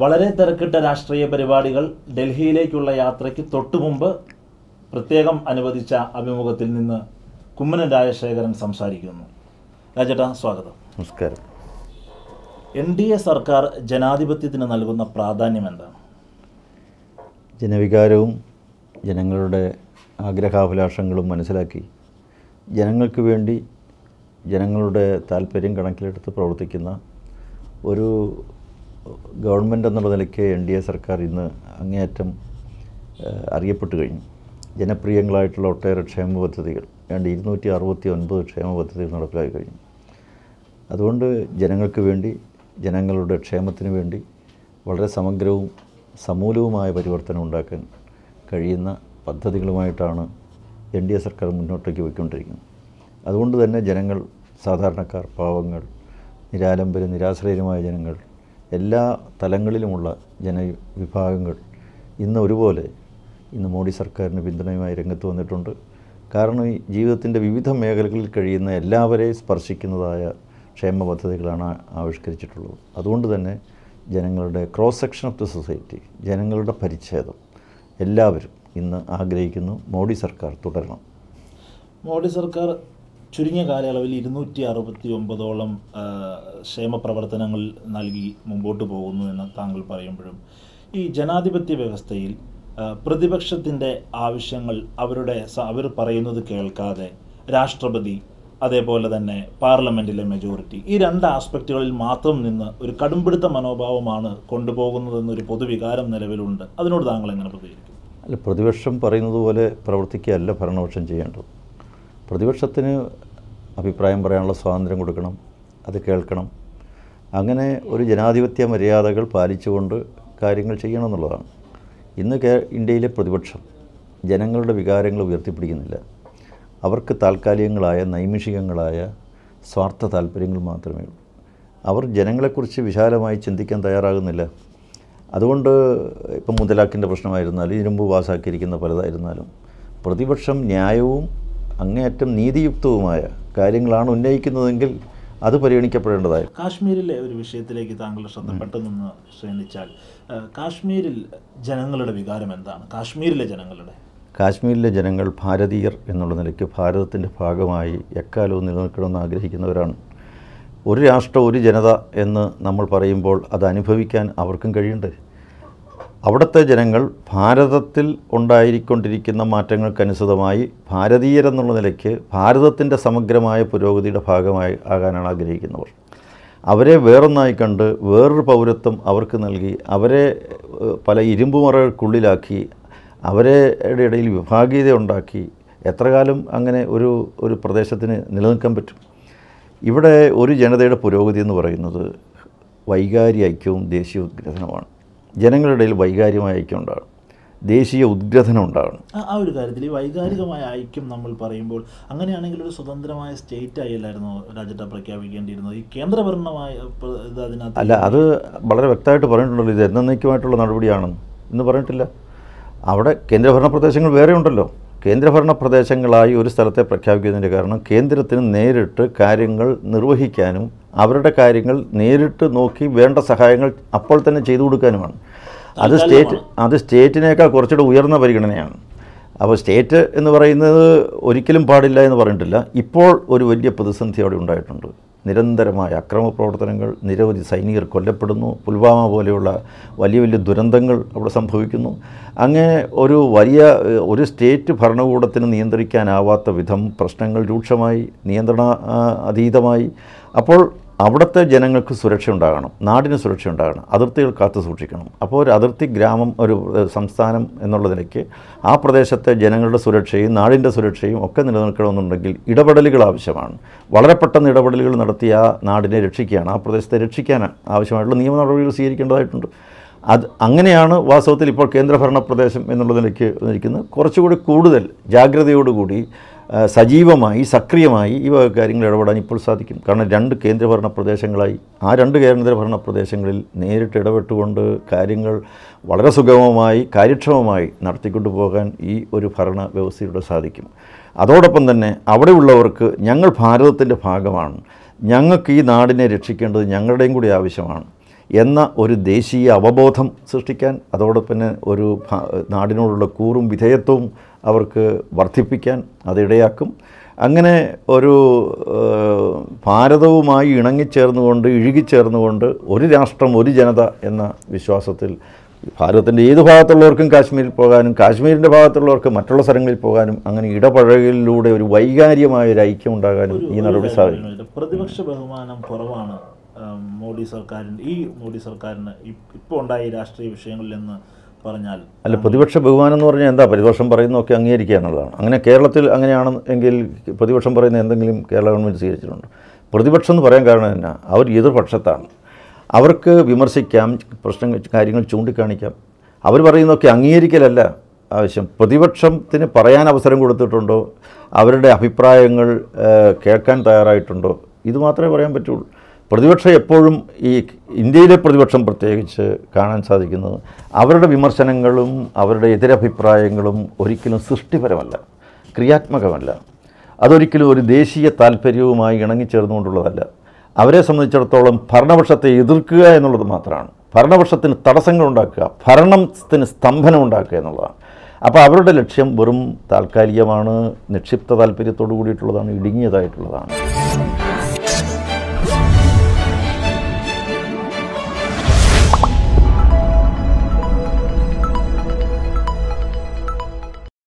വളരെ തിരക്കിട്ട രാഷ്ട്രീയ പരിപാടികൾ ഡൽഹിയിലേക്കുള്ള യാത്രയ്ക്ക് തൊട്ടുമുമ്പ് പ്രത്യേകം അനുവദിച്ച അഭിമുഖത്തിൽ നിന്ന് കുമ്മനൻ രാജശേഖരൻ സംസാരിക്കുന്നു രാജേട്ടാ സ്വാഗതം നമസ്കാരം എൻ ഡി എ സർക്കാർ ജനാധിപത്യത്തിന് നൽകുന്ന പ്രാധാന്യം എന്താണ് ജനവികാരവും ജനങ്ങളുടെ ആഗ്രഹാഭിലാഷങ്ങളും മനസ്സിലാക്കി ജനങ്ങൾക്ക് വേണ്ടി ജനങ്ങളുടെ താല്പര്യം കണക്കിലെടുത്ത് പ്രവർത്തിക്കുന്ന ഒരു ഗവൺമെൻറ് എന്നുള്ള നിലയ്ക്ക് എൻ ഡി എ സർക്കാർ ഇന്ന് അങ്ങേയറ്റം അറിയപ്പെട്ടു കഴിഞ്ഞു ജനപ്രിയങ്ങളായിട്ടുള്ള ഒട്ടേറെ ക്ഷേമ പദ്ധതികൾ ഏതാണ്ട് ഇരുന്നൂറ്റി അറുപത്തി ഒൻപത് ക്ഷേമ പദ്ധതികൾ നടപ്പിലാക്കി കഴിഞ്ഞു അതുകൊണ്ട് ജനങ്ങൾക്ക് വേണ്ടി ജനങ്ങളുടെ ക്ഷേമത്തിന് വേണ്ടി വളരെ സമഗ്രവും സമൂലവുമായ പരിവർത്തനം ഉണ്ടാക്കാൻ കഴിയുന്ന പദ്ധതികളുമായിട്ടാണ് എൻ ഡി എ സർക്കാർ മുന്നോട്ടേക്ക് പോയിക്കൊണ്ടിരിക്കുന്നത് അതുകൊണ്ട് തന്നെ ജനങ്ങൾ സാധാരണക്കാർ പാവങ്ങൾ നിരാലംബരും നിരാശ്രയരുമായ ജനങ്ങൾ എല്ലാ തലങ്ങളിലുമുള്ള ജനവിഭാഗങ്ങൾ ഇന്ന് ഒരുപോലെ ഇന്ന് മോഡി സർക്കാരിന് പിന്തുണയുമായി രംഗത്ത് വന്നിട്ടുണ്ട് കാരണം ഈ ജീവിതത്തിൻ്റെ വിവിധ മേഖലകളിൽ കഴിയുന്ന എല്ലാവരെയും സ്പർശിക്കുന്നതായ ക്ഷേമ പദ്ധതികളാണ് ആവിഷ്കരിച്ചിട്ടുള്ളത് അതുകൊണ്ട് തന്നെ ജനങ്ങളുടെ cross section of the society ജനങ്ങളുടെ പരിച്ഛേദം എല്ലാവരും ഇന്ന് ആഗ്രഹിക്കുന്നു മോഡി സർക്കാർ തുടരണം മോഡി സർക്കാർ ചുരുങ്ങിയ കാലയളവിൽ ഇരുന്നൂറ്റി അറുപത്തി ഒമ്പതോളം ക്ഷേമപ്രവർത്തനങ്ങൾ നൽകി മുമ്പോട്ട് പോകുന്നു എന്ന് താങ്കൾ പറയുമ്പോഴും ഈ ജനാധിപത്യ വ്യവസ്ഥയിൽ പ്രതിപക്ഷത്തിൻ്റെ ആവശ്യങ്ങൾ അവരുടെ അവർ പറയുന്നത് കേൾക്കാതെ രാഷ്ട്രപതി അതേപോലെ തന്നെ പാർലമെൻറ്റിലെ മെജോറിറ്റി ഈ രണ്ട് ആസ്പെക്റ്റുകളിൽ മാത്രം നിന്ന് ഒരു കടുംപിടുത്ത മനോഭാവമാണ് കൊണ്ടുപോകുന്നതെന്നൊരു പൊതുവികാരം നിലവിലുണ്ട് അതിനോട് താങ്കൾ എങ്ങനെ പ്രതികരിക്കും അല്ല പ്രതിപക്ഷം പറയുന്നത് പോലെ പ്രവർത്തിക്കുകയല്ല ഭരണപക്ഷം ചെയ്യേണ്ടത് പ്രതിപക്ഷത്തിന് അഭിപ്രായം പറയാനുള്ള സ്വാതന്ത്ര്യം കൊടുക്കണം അത് കേൾക്കണം അങ്ങനെ ഒരു ജനാധിപത്യ മര്യാദകൾ പാലിച്ചുകൊണ്ട് കാര്യങ്ങൾ ചെയ്യണം എന്നുള്ളതാണ് ഇന്ന് കേ ഇന്ത്യയിലെ പ്രതിപക്ഷം ജനങ്ങളുടെ വികാരങ്ങൾ ഉയർത്തിപ്പിടിക്കുന്നില്ല അവർക്ക് താൽക്കാലികങ്ങളായ നൈമിഷികങ്ങളായ സ്വാർത്ഥ താല്പര്യങ്ങൾ മാത്രമേ ഉള്ളൂ അവർ ജനങ്ങളെക്കുറിച്ച് വിശാലമായി ചിന്തിക്കാൻ തയ്യാറാകുന്നില്ല അതുകൊണ്ട് ഇപ്പം മുതലാക്കിൻ്റെ പ്രശ്നമായിരുന്നാലും ഇരുമ്പ് പാസ്സാക്കിയിരിക്കുന്ന പലതായിരുന്നാലും പ്രതിപക്ഷം ന്യായവും അങ്ങേയറ്റം നീതിയുക്തവുമായ കാര്യങ്ങളാണ് ഉന്നയിക്കുന്നതെങ്കിൽ അത് പരിഗണിക്കപ്പെടേണ്ടതായി കാശ്മീരിലെ ഒരു വിഷയത്തിലേക്ക് താങ്കളുടെ ശ്രദ്ധ പെട്ടെന്ന് ശ്രമിച്ചാൽ കാശ്മീരിൽ ജനങ്ങളുടെ വികാരം എന്താണ് കാശ്മീരിലെ ജനങ്ങളുടെ കാശ്മീരിലെ ജനങ്ങൾ ഭാരതീയർ എന്നുള്ള നിലയ്ക്ക് ഭാരതത്തിൻ്റെ ഭാഗമായി എക്കാലവും നിലനിൽക്കണമെന്ന് ആഗ്രഹിക്കുന്നവരാണ് ഒരു രാഷ്ട്രം ഒരു ജനത എന്ന് നമ്മൾ പറയുമ്പോൾ അത് അനുഭവിക്കാൻ അവർക്കും കഴിയണ്ടേ അവിടുത്തെ ജനങ്ങൾ ഭാരതത്തിൽ ഉണ്ടായിക്കൊണ്ടിരിക്കുന്ന മാറ്റങ്ങൾക്കനുസൃതമായി ഭാരതീയരെന്നുള്ള നിലയ്ക്ക് ഭാരതത്തിൻ്റെ സമഗ്രമായ പുരോഗതിയുടെ ഭാഗമായി ആകാനാണ് ആഗ്രഹിക്കുന്നവർ അവരെ വേറൊന്നായി കണ്ട് വേറൊരു പൗരത്വം അവർക്ക് നൽകി അവരെ പല ഇരുമ്പുമറകൾക്കുള്ളിലാക്കി അവരെ ഇടയിൽ വിഭാഗീയത ഉണ്ടാക്കി എത്ര കാലം അങ്ങനെ ഒരു ഒരു പ്രദേശത്തിന് നിലനിൽക്കാൻ പറ്റും ഇവിടെ ഒരു ജനതയുടെ പുരോഗതി എന്ന് പറയുന്നത് വൈകാരി ഐക്യവും ദേശീയ ഉദ്ഗ്രഥനമാണ് ജനങ്ങളുടെ ഇടയിൽ വൈകാരികമായ ഐക്യം ഉണ്ടാകും ദേശീയ ഉദ്ഗ്രഥനം ഉണ്ടാകണം ആ ഒരു കാര്യത്തിൽ ഈ വൈകാരികമായ ഐക്യം നമ്മൾ പറയുമ്പോൾ അങ്ങനെയാണെങ്കിൽ ഒരു സ്വതന്ത്രമായ സ്റ്റേറ്റ് ആയില്ലായിരുന്നു രാജ്യത്തെ പ്രഖ്യാപിക്കേണ്ടിയിരുന്നത് ഈ കേന്ദ്രഭരണമായ ഇത് അല്ല അത് വളരെ വ്യക്തമായിട്ട് പറഞ്ഞിട്ടുണ്ടല്ലോ ഇത് എന്നേക്കുമായിട്ടുള്ള നടപടിയാണ് എന്ന് പറഞ്ഞിട്ടില്ല അവിടെ കേന്ദ്രഭരണ പ്രദേശങ്ങൾ വേറെ ഉണ്ടല്ലോ കേന്ദ്രഭരണ പ്രദേശങ്ങളായി ഒരു സ്ഥലത്തെ പ്രഖ്യാപിക്കുന്നതിൻ്റെ കാരണം കേന്ദ്രത്തിന് നേരിട്ട് കാര്യങ്ങൾ നിർവഹിക്കാനും അവരുടെ കാര്യങ്ങൾ നേരിട്ട് നോക്കി വേണ്ട സഹായങ്ങൾ അപ്പോൾ തന്നെ ചെയ്തു കൊടുക്കാനുമാണ് അത് സ്റ്റേറ്റ് അത് സ്റ്റേറ്റിനേക്കാൾ കുറച്ചുകൂടെ ഉയർന്ന പരിഗണനയാണ് അപ്പോൾ സ്റ്റേറ്റ് എന്ന് പറയുന്നത് ഒരിക്കലും പാടില്ല എന്ന് പറഞ്ഞിട്ടില്ല ഇപ്പോൾ ഒരു വലിയ പ്രതിസന്ധി അവിടെ ഉണ്ടായിട്ടുണ്ട് നിരന്തരമായ അക്രമ പ്രവർത്തനങ്ങൾ നിരവധി സൈനികർ കൊല്ലപ്പെടുന്നു പുൽവാമ പോലെയുള്ള വലിയ വലിയ ദുരന്തങ്ങൾ അവിടെ സംഭവിക്കുന്നു അങ്ങനെ ഒരു വലിയ ഒരു സ്റ്റേറ്റ് ഭരണകൂടത്തിന് നിയന്ത്രിക്കാനാവാത്ത വിധം പ്രശ്നങ്ങൾ രൂക്ഷമായി നിയന്ത്രണ അതീതമായി അപ്പോൾ അവിടുത്തെ ജനങ്ങൾക്ക് സുരക്ഷ ഉണ്ടാകണം നാടിന് സുരക്ഷ ഉണ്ടാകണം അതിർത്തികൾ കാത്തു സൂക്ഷിക്കണം അപ്പോൾ ഒരു അതിർത്തി ഗ്രാമം ഒരു സംസ്ഥാനം എന്നുള്ള നിലയ്ക്ക് ആ പ്രദേശത്തെ ജനങ്ങളുടെ സുരക്ഷയും നാടിൻ്റെ സുരക്ഷയും ഒക്കെ നിലനിൽക്കണമെന്നുണ്ടെങ്കിൽ ഇടപെടലുകൾ ആവശ്യമാണ് വളരെ പെട്ടെന്ന് ഇടപെടലുകൾ നടത്തി ആ നാടിനെ രക്ഷിക്കുകയാണ് ആ പ്രദേശത്തെ രക്ഷിക്കാൻ ആവശ്യമായിട്ടുള്ള നിയമ നടപടികൾ സ്വീകരിക്കേണ്ടതായിട്ടുണ്ട് അത് അങ്ങനെയാണ് വാസ്തവത്തിൽ ഇപ്പോൾ കേന്ദ്രഭരണ പ്രദേശം എന്നുള്ള നിലയ്ക്ക് നിൽക്കുന്നത് കുറച്ചുകൂടി കൂടുതൽ ജാഗ്രതയോടുകൂടി സജീവമായി സക്രിയമായി ഈ വക കാര്യങ്ങൾ ഇടപെടാൻ ഇപ്പോൾ സാധിക്കും കാരണം രണ്ട് കേന്ദ്രഭരണ പ്രദേശങ്ങളായി ആ രണ്ട് കേന്ദ്രഭരണ പ്രദേശങ്ങളിൽ നേരിട്ട് ഇടപെട്ടുകൊണ്ട് കാര്യങ്ങൾ വളരെ സുഗമമായി കാര്യക്ഷമമായി നടത്തിക്കൊണ്ടു പോകാൻ ഈ ഒരു ഭരണ വ്യവസ്ഥയിലൂടെ സാധിക്കും അതോടൊപ്പം തന്നെ അവിടെയുള്ളവർക്ക് ഞങ്ങൾ ഭാരതത്തിൻ്റെ ഭാഗമാണ് ഞങ്ങൾക്ക് ഈ നാടിനെ രക്ഷിക്കേണ്ടത് ഞങ്ങളുടെയും കൂടി ആവശ്യമാണ് എന്ന ഒരു ദേശീയ അവബോധം സൃഷ്ടിക്കാൻ അതോടൊപ്പം ഒരു നാടിനോടുള്ള കൂറും വിധേയത്വവും അവർക്ക് വർദ്ധിപ്പിക്കാൻ അതിടയാക്കും അങ്ങനെ ഒരു ഭാരതവുമായി ഇണങ്ങിച്ചേർന്നുകൊണ്ട് ഇഴുകിച്ചേർന്നുകൊണ്ട് ഒരു രാഷ്ട്രം ഒരു ജനത എന്ന വിശ്വാസത്തിൽ ഭാരതത്തിൻ്റെ ഏത് ഭാഗത്തുള്ളവർക്കും കാശ്മീരിൽ പോകാനും കാശ്മീരിൻ്റെ ഭാഗത്തുള്ളവർക്ക് മറ്റുള്ള സ്ഥലങ്ങളിൽ പോകാനും അങ്ങനെ ഇടപഴകലിലൂടെ ഒരു വൈകാരികമായ ഒരു ഐക്യം ഉണ്ടാകാനും ഈ നടപടി സാധിക്കും പ്രതിപക്ഷ ബഹുമാനം കുറവാണ് മോഡി സർക്കാരിൻ്റെ ഈ മോഡി സർക്കാരിന് ഇപ്പോൾ ഉണ്ടായ രാഷ്ട്രീയ വിഷയങ്ങളിൽ നിന്ന് പറഞ്ഞാൽ അല്ല പ്രതിപക്ഷ ബഹുമാനം എന്ന് പറഞ്ഞാൽ എന്താ പ്രതിപക്ഷം പറയുന്നതൊക്കെ അംഗീകരിക്കുക എന്നുള്ളതാണ് അങ്ങനെ കേരളത്തിൽ അങ്ങനെയാണ് എങ്കിൽ പ്രതിപക്ഷം പറയുന്ന എന്തെങ്കിലും കേരള ഗവൺമെൻറ് സ്വീകരിച്ചിട്ടുണ്ട് പ്രതിപക്ഷം എന്ന് പറയാൻ കാരണം തന്നെ അവർ എതിർപക്ഷത്താണ് അവർക്ക് വിമർശിക്കാം പ്രശ്നങ്ങൾ കാര്യങ്ങൾ ചൂണ്ടിക്കാണിക്കാം അവർ പറയുന്നതൊക്കെ അംഗീകരിക്കലല്ല ആവശ്യം പ്രതിപക്ഷത്തിന് പറയാൻ അവസരം കൊടുത്തിട്ടുണ്ടോ അവരുടെ അഭിപ്രായങ്ങൾ കേൾക്കാൻ തയ്യാറായിട്ടുണ്ടോ ഇത് മാത്രമേ പറയാൻ പറ്റുള്ളൂ പ്രതിപക്ഷം എപ്പോഴും ഈ ഇന്ത്യയിലെ പ്രതിപക്ഷം പ്രത്യേകിച്ച് കാണാൻ സാധിക്കുന്നത് അവരുടെ വിമർശനങ്ങളും അവരുടെ എതിരഭിപ്രായങ്ങളും ഒരിക്കലും സൃഷ്ടിപരമല്ല ക്രിയാത്മകമല്ല അതൊരിക്കലും ഒരു ദേശീയ താല്പര്യവുമായി ഇണങ്ങിച്ചേർന്നുകൊണ്ടുള്ളതല്ല അവരെ സംബന്ധിച്ചിടത്തോളം ഭരണപക്ഷത്തെ എതിർക്കുക എന്നുള്ളത് മാത്രമാണ് ഭരണപക്ഷത്തിന് തടസ്സങ്ങൾ ഉണ്ടാക്കുക ഭരണത്തിന് സ്തംഭനം ഉണ്ടാക്കുക എന്നുള്ളതാണ് അപ്പോൾ അവരുടെ ലക്ഷ്യം വെറും താൽക്കാലികമാണ് നിക്ഷിപ്ത താല്പര്യത്തോടു കൂടിയിട്ടുള്ളതാണ് ഇടുങ്ങിയതായിട്ടുള്ളതാണ്